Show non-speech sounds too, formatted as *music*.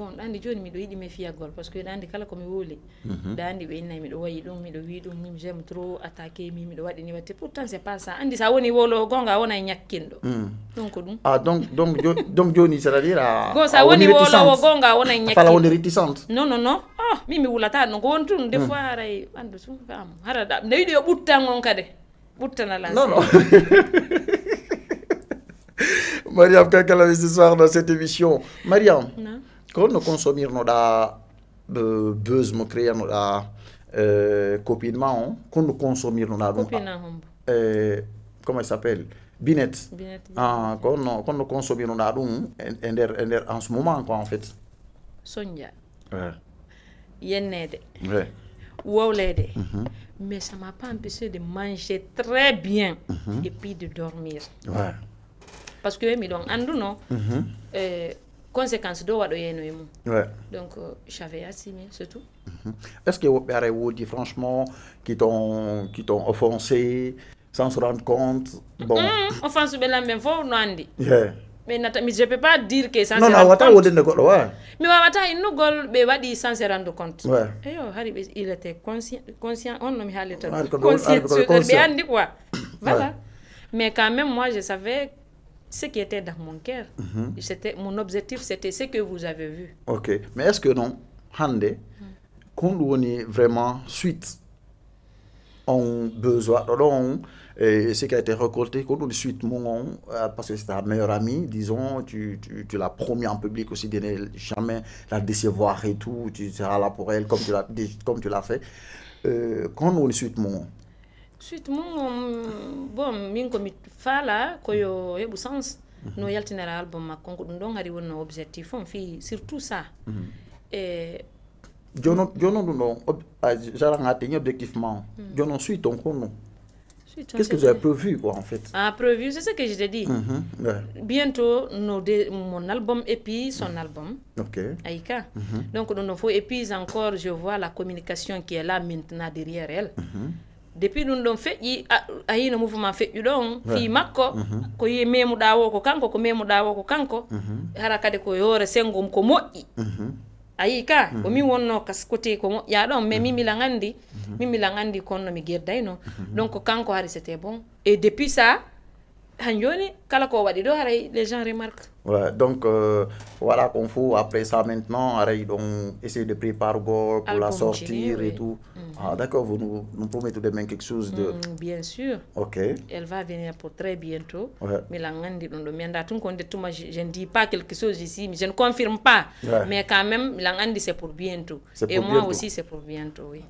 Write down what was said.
dandi andi joni miɗo yiɗi mi fiyagol par ce que andi kala komi wuuli mhm. dandi ɓe innayi miɗo wayi ɗum miɗo wi ɗum mim j'aime trop attaqué mi miɗo waɗini watte pourtant c'est pas ça andi sa woni wolo gonga a wona e ñakkinɗo ɗum mm. ko ɗum ah donc donc donc joni c'est à dire a ah, go sa ah, woni wolowo gonga a wona e ñakkinɗo fala woni réticente non non non ah min mi wulata ɗon ko won tun des mm. fois haray andu sum kam hara nde yiɗi yo ɓuttan on kadi ɓuttana lan non non *laughs* Mariam Kakalavi ce soir dans cette émission. Mariam, non. Quand no consommons nos euh, créanoɗa euh, copine quand on da consomirnoɗa euh comment il s'appelle binet ah quand kono consomirnoɗa ɗum e en ce moment quoi en fait Ouais. yennede dé mhm. mais ça m'a pas empêché de manger très bien mhm. et puis de dormir parce que mais donc non non? Mhm. Euh, conséquence do wado yeno e ouais donc euh, j'avais assimé c'est tout mm-hmm. est ce que vous avez dit franchement qui t'ont qui t'ont offensé sans se rendre compte bon mm-hmm. offense ɓe la même fois anndi en nata mais je peux pas dire que sans non non wata mais goɗɗo wa mi wawata innugol ɓe sans se rendre compte eyo yo ɓe il était conscient conscient on no mi haalirta conscient ɓe anndi quoi voilà mais quand même moi je savais ce qui était dans mon cœur, mhm. c'était mon objectif, c'était ce que vous avez vu. Ok, mais est-ce que non, Hande, quand on est vraiment suite, on besoin, et ce qui a été récolté, quand on est suite, euh, parce que c'est ta meilleure amie, disons, tu, tu, tu l'as promis en public aussi de ne jamais la décevoir et tout, tu seras là pour elle comme tu l'as fait. Euh, quand on est suite, mon suite mungo bon min komi faala koyo hebu sens mhm. no yaltinara album makko ko ɗum ɗon ari wonno objectif on fi surtout ça e jono jono non ɗon ah, jaranga teñi objectivement mhm. jono suite on kono Qu'est-ce que vous prévu, quoi, en fait Ah, prévu, c'est ce que je t'ai dit. Mm -hmm, ouais. Bientôt, nos dé... mon album puis son album. Ok. Aïka. Mm -hmm. Donc, nous faut puis encore, je vois la communication qui est là maintenant derrière elle. Mm -hmm. depuis ɗum ɗon feƴƴi a yino mouvement feƴƴu ɗon fi makko ko yi memuɗa o ko kanko ko memuɗa o ko kanko hara kadi ko yoore sengom ko moƴƴi a yii ka ko min wonno kaskote ko moƴƴa ɗon mais min milan anndi min milan anndi konno mi mm-hmm. guerdayno mm-hmm. mm-hmm. donc kanko hari c'était bon et depuis ça les gens remarquent. donc euh, voilà qu'on faut après ça maintenant donc essayer de préparer pour la sortir et tout. Mm. Ah, d'accord, vous nous, nous, promettez demain quelque chose de. Mm, bien sûr. Ok. Elle va venir pour très bientôt. Mais je ne dis pas quelque chose ici, mais je ne confirme pas. Mais quand même, c'est pour bientôt. et moi aussi, c'est pour bientôt, oui.